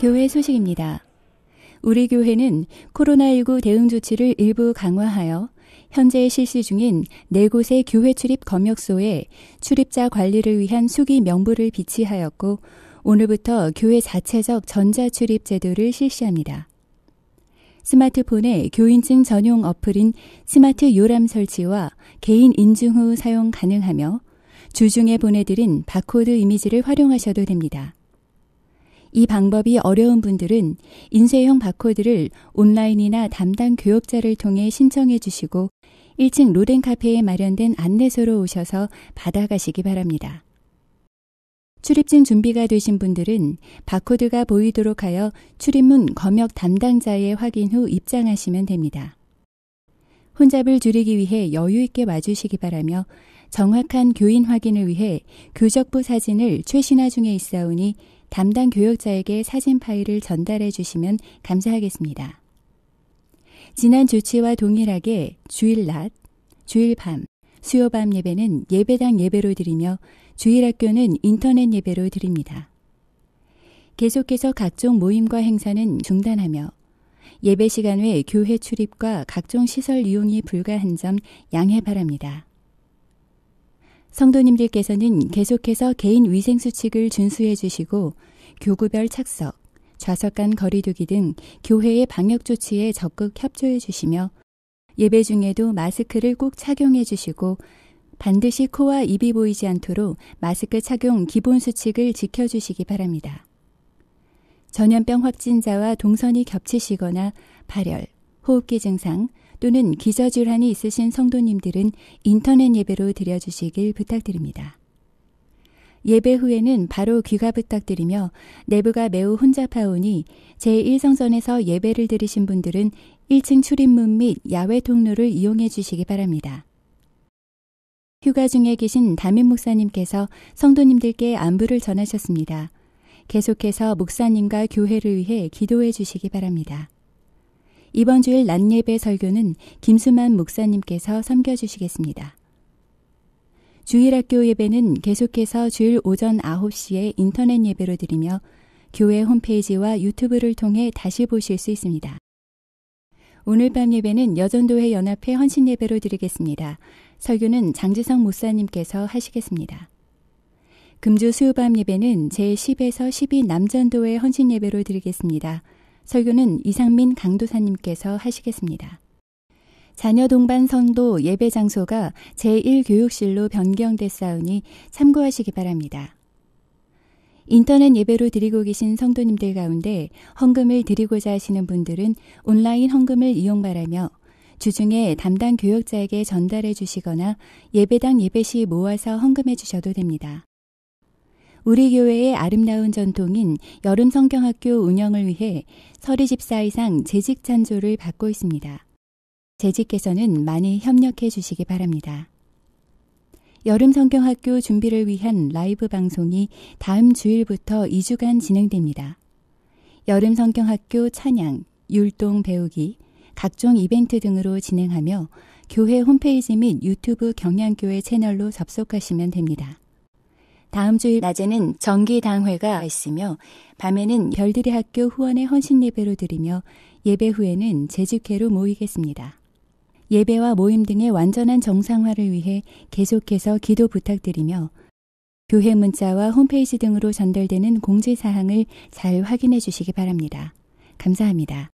교회 소식입니다. 우리 교회는 코로나19 대응 조치를 일부 강화하여 현재 실시 중인 네 곳의 교회 출입 검역소에 출입자 관리를 위한 수기 명부를 비치하였고 오늘부터 교회 자체적 전자 출입 제도를 실시합니다. 스마트폰에 교인증 전용 어플인 스마트 요람 설치와 개인 인증 후 사용 가능하며 주중에 보내드린 바코드 이미지를 활용하셔도 됩니다. 이 방법이 어려운 분들은 인쇄형 바코드를 온라인이나 담당 교육자를 통해 신청해 주시고 1층 로댕 카페에 마련된 안내소로 오셔서 받아가시기 바랍니다. 출입증 준비가 되신 분들은 바코드가 보이도록 하여 출입문 검역 담당자의 확인 후 입장하시면 됩니다. 혼잡을 줄이기 위해 여유 있게 와주시기 바라며 정확한 교인 확인을 위해 교적부 사진을 최신화 중에 있사오니 담당 교역자에게 사진 파일을 전달해 주시면 감사하겠습니다. 지난 조치와 동일하게 주일 낮, 주일 밤, 수요밤 예배는 예배당 예배로 드리며 주일 학교는 인터넷 예배로 드립니다. 계속해서 각종 모임과 행사는 중단하며 예배 시간 외 교회 출입과 각종 시설 이용이 불가한 점 양해 바랍니다. 성도님들께서는 계속해서 개인 위생 수칙을 준수해 주시고 교구별 착석, 좌석 간 거리두기 등 교회의 방역 조치에 적극 협조해 주시며 예배 중에도 마스크를 꼭 착용해 주시고 반드시 코와 입이 보이지 않도록 마스크 착용 기본 수칙을 지켜주시기 바랍니다. 전염병 확진자와 동선이 겹치시거나 발열, 호흡기 증상, 또는 기저질환이 있으신 성도님들은 인터넷 예배로 드려주시길 부탁드립니다. 예배 후에는 바로 귀가 부탁드리며 내부가 매우 혼잡하오니 제1성전에서 예배를 드리신 분들은 1층 출입문 및 야외 통로를 이용해 주시기 바랍니다. 휴가 중에 계신 담임 목사님께서 성도님들께 안부를 전하셨습니다. 계속해서 목사님과 교회를 위해 기도해 주시기 바랍니다. 이번 주일 낮 예배 설교는 김수만 목사님께서 섬겨주시겠습니다. 주일 학교 예배는 계속해서 주일 오전 9시에 인터넷 예배로 드리며 교회 홈페이지와 유튜브를 통해 다시 보실 수 있습니다. 오늘 밤 예배는 여전도회 연합회 헌신 예배로 드리겠습니다. 설교는 장지성 목사님께서 하시겠습니다. 금주 수요밤 예배는 제10에서 12 남전도회 헌신 예배로 드리겠습니다. 설교는 이상민 강도사님께서 하시겠습니다. 자녀 동반 선도 예배 장소가 제1교육실로 변경됐사오니 참고하시기 바랍니다. 인터넷 예배로 드리고 계신 성도님들 가운데 헌금을 드리고자 하시는 분들은 온라인 헌금을 이용 바라며 주중에 담당 교역자에게 전달해 주시거나 예배당 예배 시 모아서 헌금해 주셔도 됩니다. 우리 교회의 아름다운 전통인 여름 성경학교 운영을 위해 서리 집사 이상 재직 찬조를 받고 있습니다. 재직께서는 많이 협력해 주시기 바랍니다. 여름 성경학교 준비를 위한 라이브 방송이 다음 주일부터 2주간 진행됩니다. 여름 성경학교 찬양, 율동 배우기, 각종 이벤트 등으로 진행하며 교회 홈페이지 및 유튜브 경향교회 채널로 접속하시면 됩니다. 다음 주일 낮에는 정기 당회가 있으며 밤에는 별들이 학교 후원의 헌신 예배로 드리며 예배 후에는 재직회로 모이겠습니다. 예배와 모임 등의 완전한 정상화를 위해 계속해서 기도 부탁드리며 교회 문자와 홈페이지 등으로 전달되는 공지 사항을 잘 확인해 주시기 바랍니다. 감사합니다.